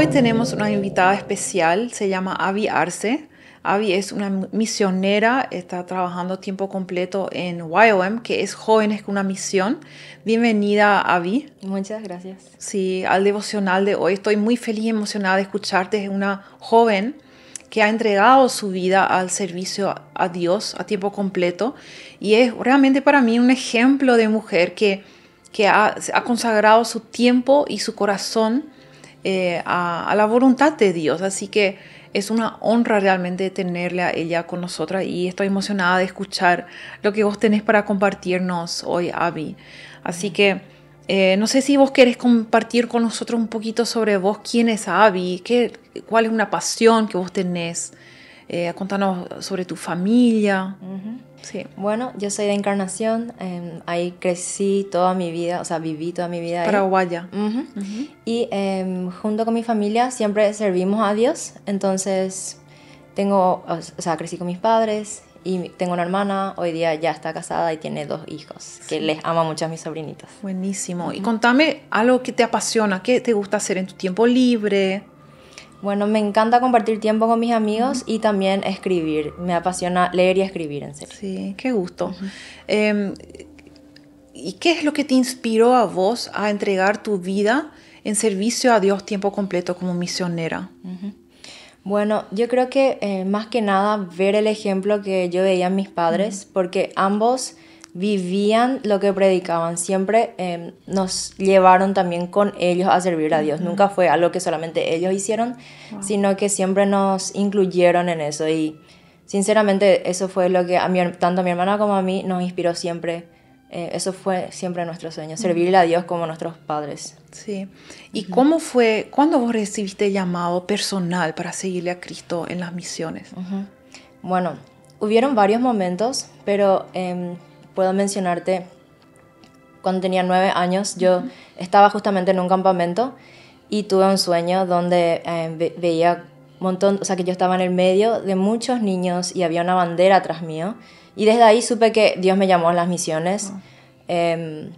Hoy tenemos una invitada especial, se llama Avi Arce. Avi es una misionera, está trabajando tiempo completo en YOM, que es Jóvenes con una Misión. Bienvenida, Avi. Muchas gracias. Sí, al devocional de hoy. Estoy muy feliz y emocionada de escucharte. Es una joven que ha entregado su vida al servicio a Dios a tiempo completo y es realmente para mí un ejemplo de mujer que, que ha consagrado su tiempo y su corazón eh, a, la voluntad de Dios. Así que es una honra realmente tenerle a ella con nosotras y estoy emocionada de escuchar lo que vos tenés para compartirnos hoy, Abby. Así mm. que eh, no sé si vos querés compartir con nosotros un poquito sobre vos, quién es Abby, qué, cuál es una pasión que vos tenés. Eh, contanos sobre tu familia bueno, yo soy de Encarnación, em, ahí crecí toda mi vida, o sea, viví toda mi vida. Ahí. Paraguaya. Y em, junto con mi familia siempre servimos a Dios, entonces tengo, o sea, crecí con mis padres y tengo una hermana, hoy día ya está casada y tiene dos hijos, que les ama mucho a mis sobrinitas. Buenísimo. Y contame algo que te apasiona, que te gusta hacer en tu tiempo libre. Bueno, me encanta compartir tiempo con mis amigos y también escribir. Me apasiona leer y escribir, en serio. Sí, qué gusto. Em, ¿Y qué es lo que te inspiró a vos a entregar tu vida en servicio a Dios tiempo completo como misionera? Bueno, yo creo que eh, más que nada ver el ejemplo que yo veía en mis padres, porque ambos vivían lo que predicaban, siempre em, nos llevaron también con ellos a servir a Dios. Nunca fue algo que solamente ellos hicieron, sino que siempre nos incluyeron en eso. Y sinceramente eso fue lo que a mi, tanto a mi hermana como a mí nos inspiró siempre. Eh, eso fue siempre nuestro sueño, servirle a Dios como nuestros padres. Sí. ¿Y cómo fue, cuándo vos recibiste llamado personal para seguirle a Cristo en las misiones? Bueno, hubieron varios momentos, pero... Em, puedo mencionarte, cuando tenía nueve años, yo estaba justamente en un campamento y tuve un sueño donde eh, veía un montón, o sea, que yo estaba en el medio de muchos niños y había una bandera atrás mío. Y desde ahí supe que Dios me llamó a las misiones. Em,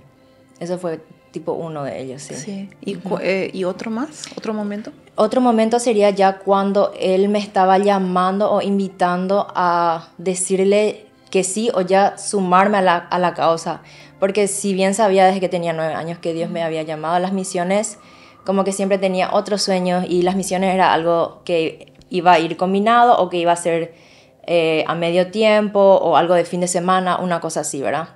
eso fue tipo uno de ellos, sí. ¿Y, eh, ¿Y otro más? ¿Otro momento? Otro momento sería ya cuando él me estaba llamando o invitando a decirle que sí o ya sumarme a la, causa, porque si bien sabía desde que tenía nueve años que Dios me había llamado a las misiones, como que siempre tenía otros sueños y las misiones era algo que iba a ir combinado o que iba a ser eh, a medio tiempo o algo de fin de semana, una cosa así, ¿verdad?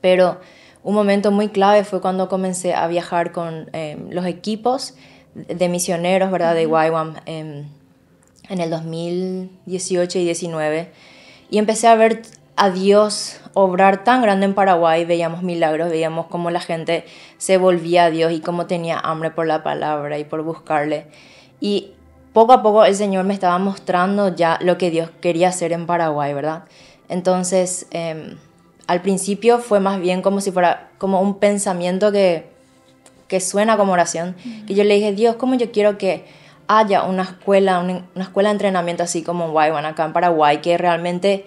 Pero un momento muy clave fue cuando comencé a viajar con em, los equipos de misioneros, ¿verdad? De YWAM em, en el 2018 y 19 y empecé a ver a Dios obrar tan grande en Paraguay, veíamos milagros, veíamos cómo la gente se volvía a Dios y cómo tenía hambre por la palabra y por buscarle. Y poco a poco el Señor me estaba mostrando ya lo que Dios quería hacer en Paraguay, ¿verdad? Entonces, em, al principio fue más bien como si fuera como un pensamiento que, que suena como oración, que yo le dije, Dios, ¿cómo yo quiero que haya una escuela, una, escuela de entrenamiento así como en acá en Paraguay, que realmente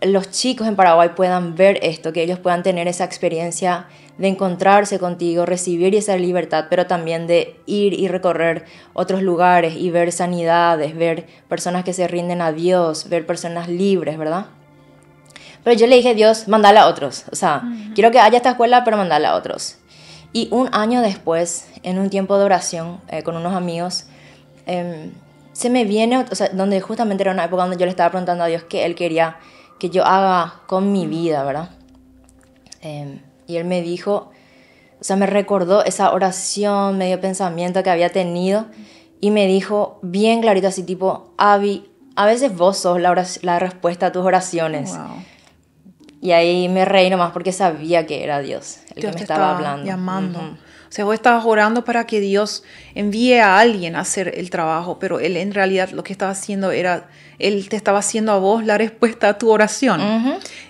los chicos en Paraguay puedan ver esto, que ellos puedan tener esa experiencia de encontrarse contigo, recibir esa libertad, pero también de ir y recorrer otros lugares y ver sanidades, ver personas que se rinden a Dios, ver personas libres, ¿verdad? Pero yo le dije, Dios, mandala a otros. O sea, quiero que haya esta escuela, pero mandala a otros. Y un año después, en un tiempo de oración eh, con unos amigos, Em, se me viene, o sea, donde justamente era una época donde yo le estaba preguntando a Dios qué Él quería que yo haga con mi vida, ¿verdad? Em, y Él me dijo, o sea, me recordó esa oración, medio pensamiento que había tenido y me dijo bien clarito así tipo, Avi, a veces vos sos la, la respuesta a tus oraciones. Y ahí me reino más porque sabía que era Dios el que me estaba, hablando. Llamando. Uh O sea, vos estabas orando para que Dios envíe a alguien a hacer el trabajo, pero él en realidad lo que estaba haciendo era, él te estaba haciendo a vos la respuesta a tu oración.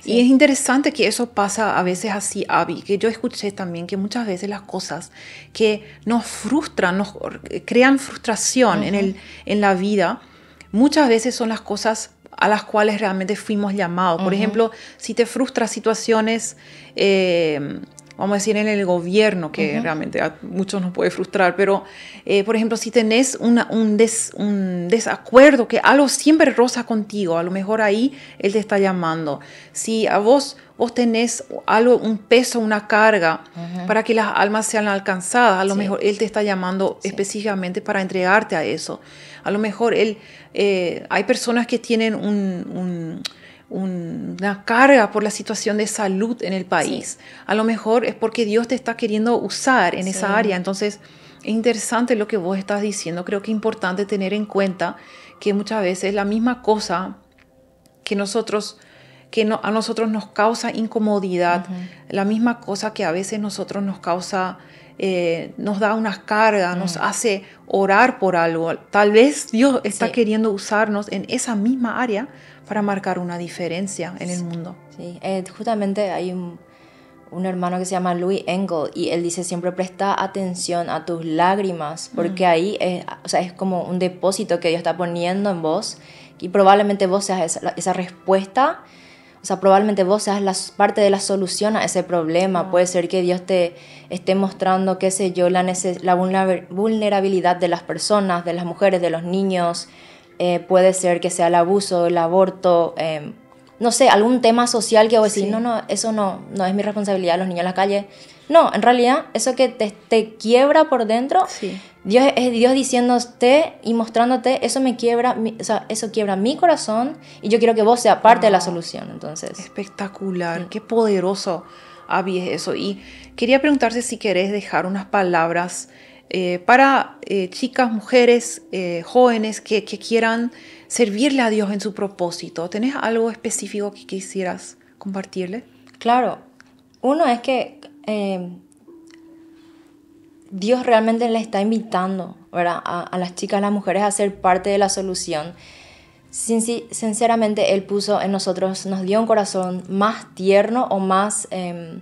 Y es interesante que eso pasa a veces así, Abby, que yo escuché también que muchas veces las cosas que nos frustran, nos crean frustración en, el, en la vida, muchas veces son las cosas a las cuales realmente fuimos llamados. Por ejemplo, si te frustras situaciones eh, vamos a decir, en el gobierno, que realmente a muchos nos puede frustrar, pero, eh, por ejemplo, si tenés un, des, un, desacuerdo que algo siempre roza contigo, a lo mejor ahí él te está llamando. Si a vos vos tenés algo, un peso, una carga para que las almas sean alcanzadas. A lo mejor Él te está llamando específicamente para entregarte a eso. A lo mejor Él, eh, hay personas que tienen un una carga por la situación de salud en el país. A lo mejor es porque Dios te está queriendo usar en esa área. Entonces, es interesante lo que vos estás diciendo. Creo que es importante tener en cuenta que muchas veces la misma cosa que nosotros que no, a nosotros nos causa incomodidad, la misma cosa que a veces nosotros nos causa eh, nos da unas cargas, nos mm. hace orar por algo. Tal vez Dios está queriendo usarnos en esa misma área para marcar una diferencia en el mundo. Sí, eh, justamente hay un, hermano que se llama Louis Engel y él dice siempre presta atención a tus lágrimas mm. porque ahí es, o sea, es como un depósito que Dios está poniendo en vos y probablemente vos seas esa, esa respuesta o sea, probablemente vos seas la, parte de la solución a ese problema. Ah. Puede ser que Dios te esté mostrando, qué sé yo, la, la vulnerabilidad de las personas, de las mujeres, de los niños. Eh, puede ser que sea el abuso, el aborto. Eh, no sé, algún tema social que vos decir no, no, eso no, no es mi responsabilidad, los niños en la calle. No, en realidad, eso que te, quiebra por dentro, sí. Dios es Dios diciéndote y mostrándote, eso me quiebra, mi, eso quiebra mi corazón y yo quiero que vos seas parte de la solución, entonces. Espectacular, qué poderoso, Abby, eso. Y quería preguntarte si querés dejar unas palabras eh, para eh, chicas, mujeres, eh, jóvenes que quieran servirle a Dios en su propósito. ¿Tenés algo específico que quisieras compartirle? Claro. Uno es que eh, Dios realmente le está invitando A, las chicas, a las mujeres a ser parte de la solución. sinceramente, Él puso en nosotros, nos dio un corazón más tierno o más... Em,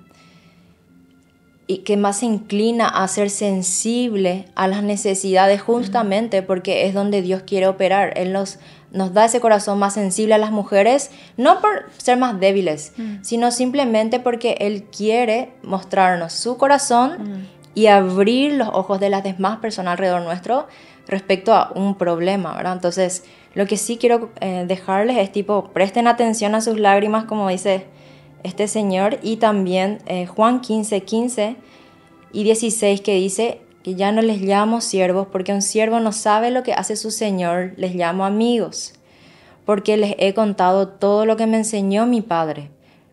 y que más se inclina a ser sensible a las necesidades justamente porque es donde Dios quiere operar. Él nos, da ese corazón más sensible a las mujeres, no por ser más débiles, mm. sino simplemente porque Él quiere mostrarnos su corazón mm. y abrir los ojos de las demás personas alrededor nuestro respecto a un problema, ¿verdad? Entonces, lo que sí quiero eh, dejarles es tipo, presten atención a sus lágrimas, como dice este señor, y también eh, Juan 15, 15 y 16 que dice que ya no les llamo siervos porque un siervo no sabe lo que hace su señor, les llamo amigos, porque les he contado todo lo que me enseñó mi padre.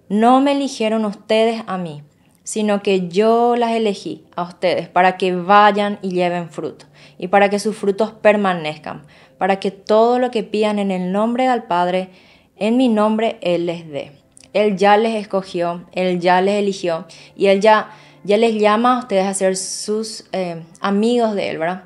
No me eligieron ustedes a mí, sino que yo las elegí a ustedes para que vayan y lleven fruto, y para que sus frutos permanezcan, para que todo lo que pidan en el nombre del Padre, en mi nombre Él les dé. Él ya les escogió, Él ya les eligió y Él ya, ya les llama a ustedes a ser sus eh, amigos de Él, ¿verdad?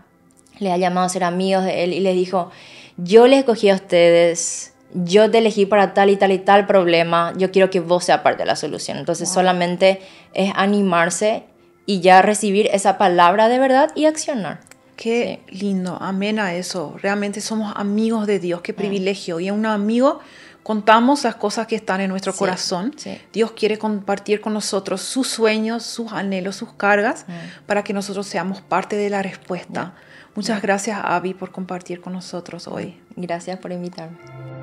Les ha llamado a ser amigos de Él y les dijo, yo les escogí a ustedes, yo te elegí para tal y tal y tal problema, yo quiero que vos seas parte de la solución. Entonces solamente es animarse y ya recibir esa palabra de verdad y accionar. Qué lindo, amén a eso. Realmente somos amigos de Dios, qué mm. privilegio. Y un amigo contamos las cosas que están en nuestro corazón. Dios quiere compartir con nosotros sus sueños, sus anhelos, sus cargas, mm. para que nosotros seamos parte de la respuesta. Muchas gracias, Abby, por compartir con nosotros hoy. Gracias por invitarme.